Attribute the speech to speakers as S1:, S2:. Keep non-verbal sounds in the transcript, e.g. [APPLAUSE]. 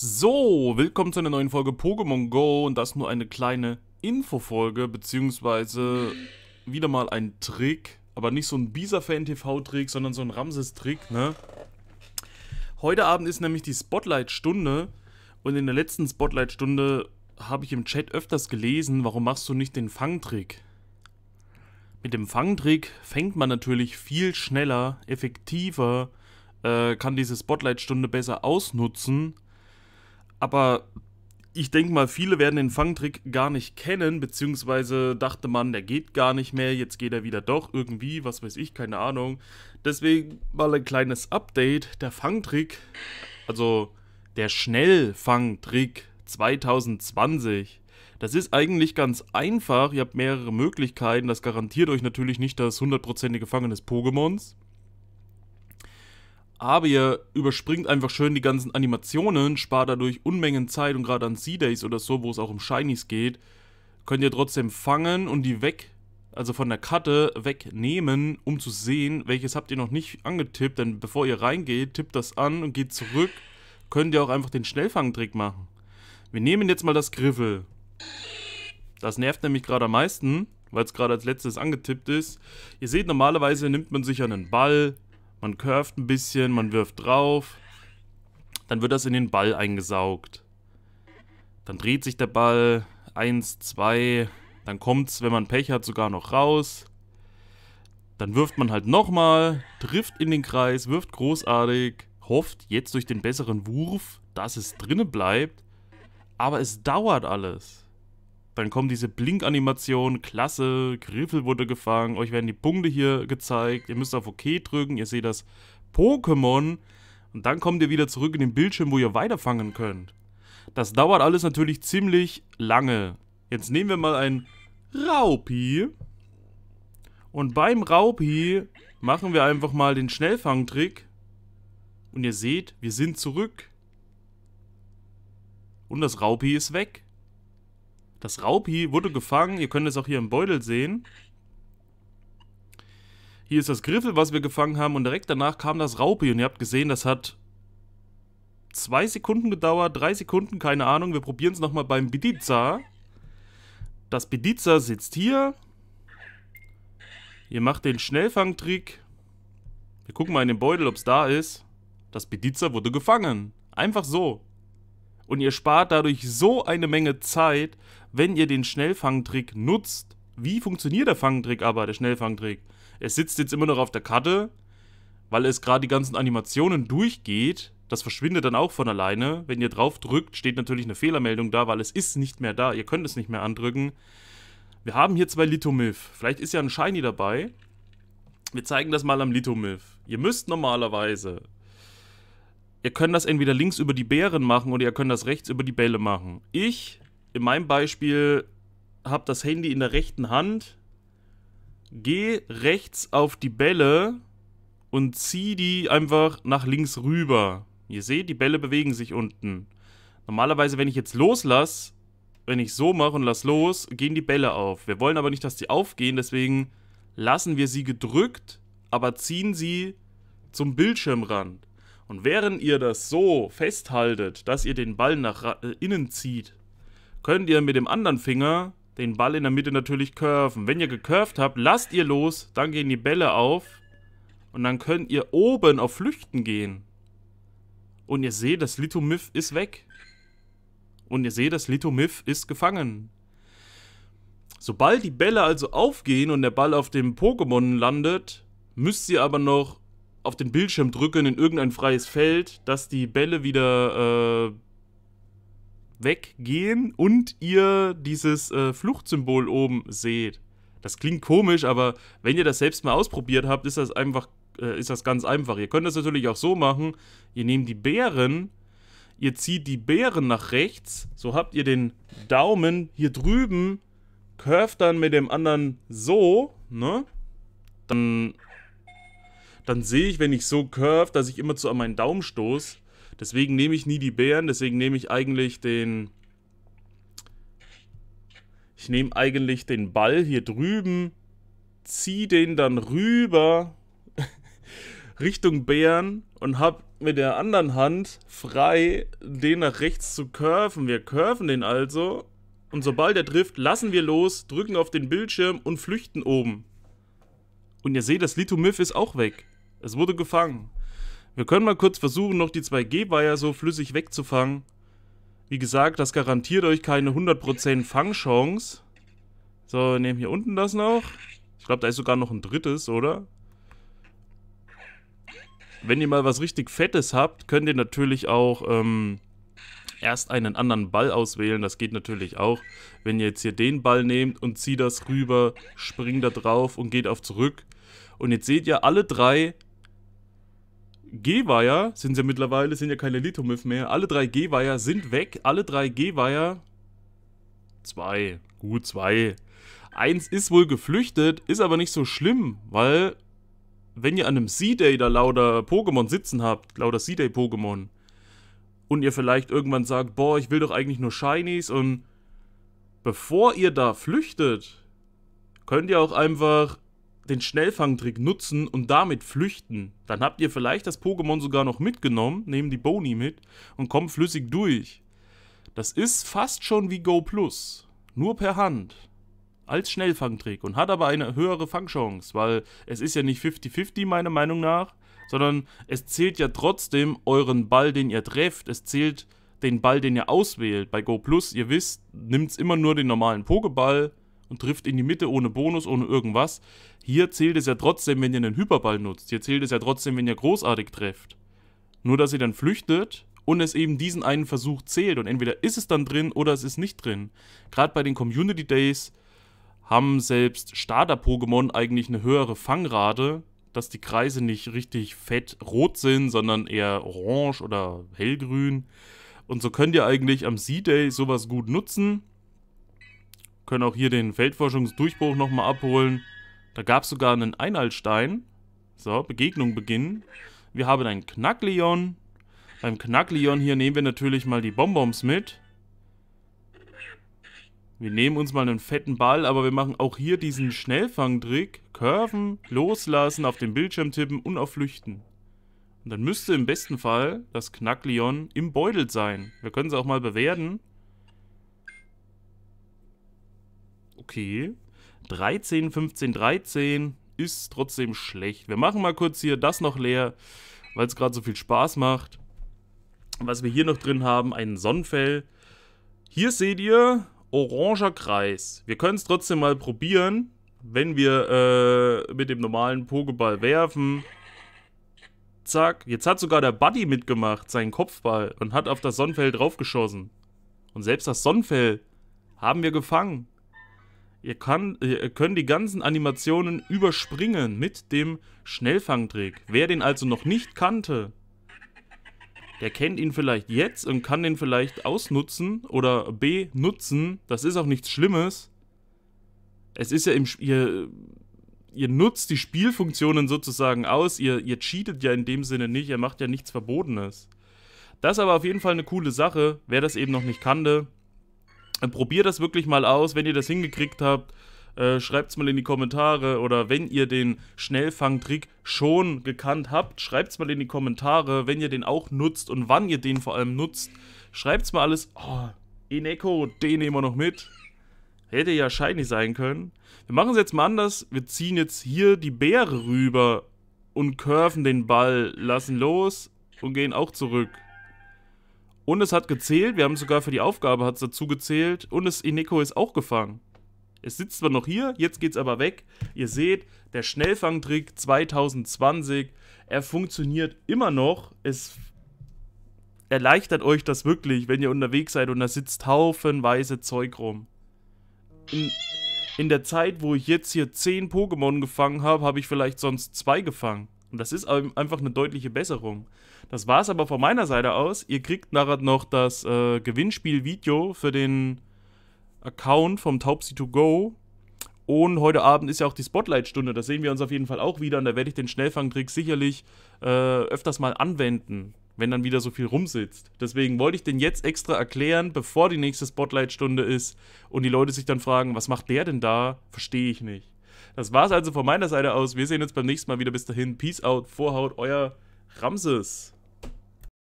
S1: So, willkommen zu einer neuen Folge Pokémon Go und das nur eine kleine Infofolge, beziehungsweise wieder mal ein Trick, aber nicht so ein Bisa-Fan-TV-Trick, sondern so ein Ramses-Trick, ne? Heute Abend ist nämlich die Spotlight-Stunde und in der letzten Spotlight-Stunde habe ich im Chat öfters gelesen, warum machst du nicht den Fangtrick? Mit dem Fangtrick fängt man natürlich viel schneller, effektiver, äh, kann diese Spotlight-Stunde besser ausnutzen aber ich denke mal, viele werden den Fangtrick gar nicht kennen, beziehungsweise dachte man, der geht gar nicht mehr, jetzt geht er wieder doch irgendwie, was weiß ich, keine Ahnung. Deswegen mal ein kleines Update. Der Fangtrick, also der Schnellfangtrick 2020. Das ist eigentlich ganz einfach. Ihr habt mehrere Möglichkeiten. Das garantiert euch natürlich nicht das hundertprozentige Fangen des Pokémons. Aber ihr überspringt einfach schön die ganzen Animationen, spart dadurch Unmengen Zeit und gerade an C-Days oder so, wo es auch um Shinies geht, könnt ihr trotzdem fangen und die weg, also von der Karte wegnehmen, um zu sehen, welches habt ihr noch nicht angetippt. Denn bevor ihr reingeht, tippt das an und geht zurück, könnt ihr auch einfach den Schnellfangtrick machen. Wir nehmen jetzt mal das Griffel. Das nervt nämlich gerade am meisten, weil es gerade als letztes angetippt ist. Ihr seht, normalerweise nimmt man sich einen Ball, man curvt ein bisschen, man wirft drauf. Dann wird das in den Ball eingesaugt. Dann dreht sich der Ball. Eins, zwei. Dann kommt's, wenn man Pech hat, sogar noch raus. Dann wirft man halt nochmal, trifft in den Kreis, wirft großartig, hofft jetzt durch den besseren Wurf, dass es drinnen bleibt. Aber es dauert alles. Dann kommen diese Blink-Animationen, klasse, Griffel wurde gefangen, euch werden die Punkte hier gezeigt, ihr müsst auf OK drücken, ihr seht das Pokémon und dann kommt ihr wieder zurück in den Bildschirm, wo ihr weiterfangen könnt. Das dauert alles natürlich ziemlich lange. Jetzt nehmen wir mal ein Raupi und beim Raupi machen wir einfach mal den Schnellfangtrick und ihr seht, wir sind zurück. Und das Raupi ist weg. Das Raupi wurde gefangen. Ihr könnt es auch hier im Beutel sehen. Hier ist das Griffel, was wir gefangen haben. Und direkt danach kam das Raupi. Und ihr habt gesehen, das hat zwei Sekunden gedauert. Drei Sekunden, keine Ahnung. Wir probieren es nochmal beim Bidiza. Das Bidiza sitzt hier. Ihr macht den Schnellfangtrick. Wir gucken mal in den Beutel, ob es da ist. Das Bidiza wurde gefangen. Einfach so. Und ihr spart dadurch so eine Menge Zeit, wenn ihr den Schnellfangtrick nutzt. Wie funktioniert der Fangtrick aber, der Schnellfangtrick? Es sitzt jetzt immer noch auf der Karte, weil es gerade die ganzen Animationen durchgeht. Das verschwindet dann auch von alleine. Wenn ihr drauf drückt, steht natürlich eine Fehlermeldung da, weil es ist nicht mehr da. Ihr könnt es nicht mehr andrücken. Wir haben hier zwei Lithomilf. Vielleicht ist ja ein Shiny dabei. Wir zeigen das mal am Lithomilf. Ihr müsst normalerweise... Ihr könnt das entweder links über die Bären machen oder ihr könnt das rechts über die Bälle machen. Ich in meinem Beispiel habe das Handy in der rechten Hand, gehe rechts auf die Bälle und ziehe die einfach nach links rüber. Ihr seht, die Bälle bewegen sich unten. Normalerweise, wenn ich jetzt loslasse, wenn ich so mache und lass los, gehen die Bälle auf. Wir wollen aber nicht, dass die aufgehen, deswegen lassen wir sie gedrückt, aber ziehen sie zum Bildschirmrand. Und während ihr das so festhaltet, dass ihr den Ball nach äh, innen zieht, könnt ihr mit dem anderen Finger den Ball in der Mitte natürlich curven. Wenn ihr gecurved habt, lasst ihr los, dann gehen die Bälle auf und dann könnt ihr oben auf Flüchten gehen. Und ihr seht, das Lithomyth ist weg. Und ihr seht, das Lithomyth ist gefangen. Sobald die Bälle also aufgehen und der Ball auf dem Pokémon landet, müsst ihr aber noch auf den Bildschirm drücken in irgendein freies Feld, dass die Bälle wieder äh, weggehen und ihr dieses äh, Fluchtsymbol oben seht. Das klingt komisch, aber wenn ihr das selbst mal ausprobiert habt, ist das einfach äh, ist das ganz einfach. Ihr könnt das natürlich auch so machen. Ihr nehmt die Bären, ihr zieht die Bären nach rechts, so habt ihr den Daumen hier drüben, curvt dann mit dem anderen so, ne? Dann dann sehe ich, wenn ich so curve, dass ich immer zu an meinen Daumen stoße. Deswegen nehme ich nie die Bären, deswegen nehme ich eigentlich den... Ich nehme eigentlich den Ball hier drüben, ziehe den dann rüber [LAUGHS] Richtung Bären und habe mit der anderen Hand frei, den nach rechts zu curven. Wir curven den also und sobald er trifft, lassen wir los, drücken auf den Bildschirm und flüchten oben. Und ihr seht, das Lithomyph ist auch weg. Es wurde gefangen. Wir können mal kurz versuchen, noch die 2G-Weiher so flüssig wegzufangen. Wie gesagt, das garantiert euch keine 100% Fangchance. So, wir nehmen hier unten das noch. Ich glaube, da ist sogar noch ein drittes, oder? Wenn ihr mal was richtig Fettes habt, könnt ihr natürlich auch ähm, erst einen anderen Ball auswählen. Das geht natürlich auch. Wenn ihr jetzt hier den Ball nehmt und zieht das rüber, springt da drauf und geht auf zurück. Und jetzt seht ihr, alle drei G-Weiher sind ja mittlerweile, sind ja keine Lithomyth mehr. Alle drei G-Weiher sind weg. Alle drei G-Weiher. Zwei. Gut, zwei. Eins ist wohl geflüchtet, ist aber nicht so schlimm, weil wenn ihr an einem sea day da lauter Pokémon sitzen habt, lauter sea day pokémon und ihr vielleicht irgendwann sagt, boah, ich will doch eigentlich nur Shinies und bevor ihr da flüchtet, könnt ihr auch einfach den Schnellfangtrick nutzen und damit flüchten. Dann habt ihr vielleicht das Pokémon sogar noch mitgenommen, nehmt die Boni mit und kommt flüssig durch. Das ist fast schon wie Go Plus, nur per Hand, als Schnellfangtrick und hat aber eine höhere Fangchance, weil es ist ja nicht 50-50 meiner Meinung nach, sondern es zählt ja trotzdem euren Ball, den ihr trefft, es zählt den Ball, den ihr auswählt. Bei Go Plus, ihr wisst, nimmt es immer nur den normalen Pokéball und trifft in die Mitte ohne Bonus, ohne irgendwas. Hier zählt es ja trotzdem, wenn ihr einen Hyperball nutzt. Hier zählt es ja trotzdem, wenn ihr großartig trefft. Nur, dass ihr dann flüchtet und es eben diesen einen Versuch zählt. Und entweder ist es dann drin oder es ist nicht drin. Gerade bei den Community Days haben selbst Starter-Pokémon eigentlich eine höhere Fangrate, dass die Kreise nicht richtig fett rot sind, sondern eher orange oder hellgrün. Und so könnt ihr eigentlich am Sea Day sowas gut nutzen können auch hier den Feldforschungsdurchbruch nochmal abholen. Da gab es sogar einen Einaltstein. So, Begegnung beginnen. Wir haben einen Knackleon. Beim Knackleon hier nehmen wir natürlich mal die Bonbons mit. Wir nehmen uns mal einen fetten Ball, aber wir machen auch hier diesen Schnellfangtrick. Curven, loslassen, auf den Bildschirm tippen und auf Flüchten. Und dann müsste im besten Fall das Knackleon im Beutel sein. Wir können es auch mal bewerten. Okay. 13, 15, 13 ist trotzdem schlecht. Wir machen mal kurz hier das noch leer, weil es gerade so viel Spaß macht. Was wir hier noch drin haben, ein Sonnenfell. Hier seht ihr, oranger Kreis. Wir können es trotzdem mal probieren, wenn wir äh, mit dem normalen Pokéball werfen. Zack. Jetzt hat sogar der Buddy mitgemacht, seinen Kopfball, und hat auf das Sonnenfell draufgeschossen. Und selbst das Sonnenfell haben wir gefangen. Ihr, kann, ihr könnt die ganzen Animationen überspringen mit dem Schnellfangtrick. Wer den also noch nicht kannte, der kennt ihn vielleicht jetzt und kann den vielleicht ausnutzen oder benutzen. Das ist auch nichts Schlimmes. Es ist ja im Spiel ihr nutzt die Spielfunktionen sozusagen aus, ihr, ihr cheatet ja in dem Sinne nicht, ihr macht ja nichts Verbotenes. Das ist aber auf jeden Fall eine coole Sache, wer das eben noch nicht kannte probiert das wirklich mal aus, wenn ihr das hingekriegt habt. Äh, schreibt es mal in die Kommentare oder wenn ihr den Schnellfangtrick schon gekannt habt, schreibt es mal in die Kommentare, wenn ihr den auch nutzt und wann ihr den vor allem nutzt. Schreibt es mal alles. Oh, Ineko, den nehmen wir noch mit. Hätte ja shiny sein können. Wir machen es jetzt mal anders. Wir ziehen jetzt hier die Beere rüber und curven den Ball, lassen los und gehen auch zurück. Und es hat gezählt, wir haben sogar für die Aufgabe hat es dazu gezählt und es Ineko ist auch gefangen. Es sitzt zwar noch hier, jetzt geht es aber weg. Ihr seht, der Schnellfangtrick 2020, er funktioniert immer noch. Es erleichtert euch das wirklich, wenn ihr unterwegs seid und da sitzt haufenweise Zeug rum. In, in der Zeit, wo ich jetzt hier 10 Pokémon gefangen habe, habe ich vielleicht sonst 2 gefangen. Und das ist einfach eine deutliche Besserung. Das war es aber von meiner Seite aus. Ihr kriegt nachher noch das äh, Gewinnspiel-Video für den Account vom Taubsi2Go. Und heute Abend ist ja auch die Spotlight-Stunde. Da sehen wir uns auf jeden Fall auch wieder. Und da werde ich den Schnellfangtrick sicherlich äh, öfters mal anwenden, wenn dann wieder so viel rumsitzt. Deswegen wollte ich den jetzt extra erklären, bevor die nächste Spotlight-Stunde ist. Und die Leute sich dann fragen, was macht der denn da? Verstehe ich nicht. Das war's also von meiner Seite aus. Wir sehen uns beim nächsten Mal wieder. Bis dahin. Peace out. Vorhaut. Euer Ramses.